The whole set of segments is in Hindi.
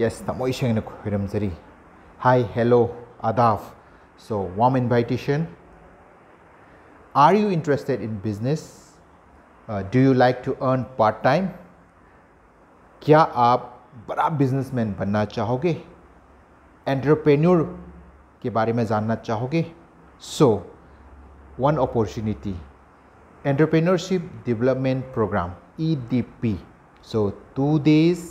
Yes, tamoy siyang nagkuhiram zari. Hi, hello, adaf. So, warm invitation. Are you interested in business? Uh, do you like to earn part time? क्या आप बड़ा बिजनेसमैन बनना चाहोगे एंटरप्रेन्योर के बारे में जानना चाहोगे so one opportunity entrepreneurship development program E D P so two days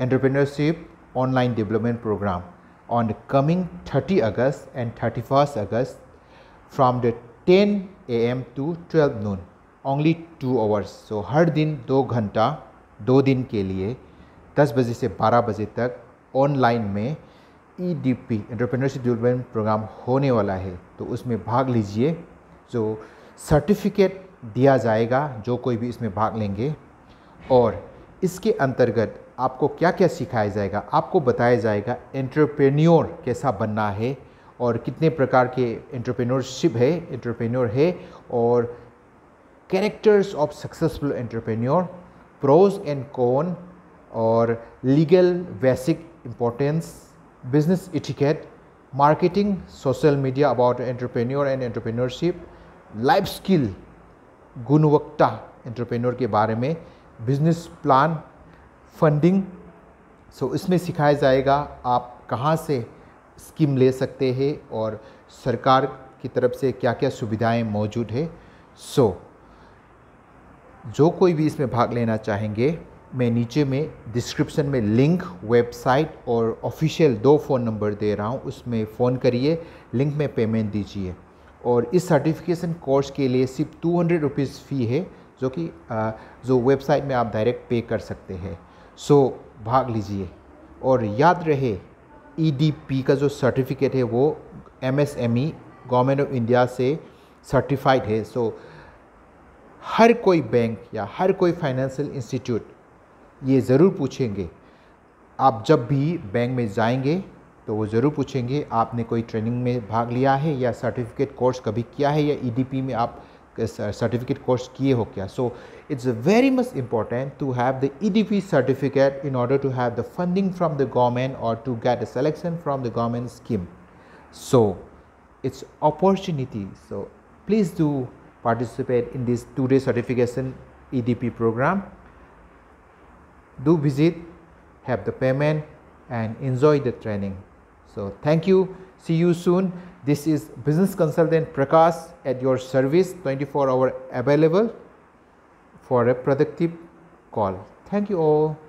entrepreneurship online development program on the coming thirty August and thirty first August August the ten A M to twelve noon only two hours so हर दिन दो घंटा दो दिन के लिए दस बजे से बारह बजे तक ऑनलाइन में E D P entrepreneurship development program होने वाला है तो उसमें भाग लीजिए जो सर्टिफिकेट दिया जाएगा जो कोई भी इसमें भाग लेंगे और इसके अंतर्गत आपको क्या क्या सिखाया जाएगा आपको बताया जाएगा एंटरप्रेन्योर कैसा बनना है और कितने प्रकार के एंटरप्रेन्योरशिप है एंटरप्रेन्योर है और characters of successful entrepreneur pros and con और legal basic importance business etiquette marketing social media about entrepreneur and entrepreneurship life skill गुणवत्ता एंटरप्रेन्योर के बारे में business plan funding so so, इसमें सिखाया जाएगा आप कहाँ से स्कीम ले सकते हैं और सरकार की तरफ से क्या क्या सुविधाएं मौजूद है सो so, जो कोई भी इसमें भाग लेना चाहेंगे मैं नीचे में डिस्क्रिप्शन में लिंक वेबसाइट और ऑफिशियल दो फ़ोन नंबर दे रहा हूँ उसमें फ़ोन करिए लिंक में पेमेंट दीजिए और इस सर्टिफिकेशन कोर्स के लिए सिर्फ टू हंड्रेड रुपीज़ फ़ी है जो कि जो वेबसाइट में आप डायरेक्ट पे कर सकते हैं सो भाग लीजिए और याद रहे ईडीपी e का जो सर्टिफिकेट है वो एमएसएमई गवर्नमेंट ऑफ इंडिया से सर्टिफाइड है सो हर कोई बैंक या हर कोई फाइनेंशियल इंस्टीट्यूट ये ज़रूर पूछेंगे आप जब भी बैंक में जाएंगे तो वो ज़रूर पूछेंगे आपने कोई ट्रेनिंग में भाग लिया है या सर्टिफिकेट कोर्स कभी किया है या ईडीपी e में आप Uh, certificate course kiye ho kya? so it's very much important to have the EDP certificate in order to have the funding from the government or to get a selection from the government scheme so it's opportunity so please do participate in this two day certification EDP program do visit have the payment and enjoy the training so thank you see you soon this is business consultant Prakash at your service 24 hour available for a productive call. Thank you all.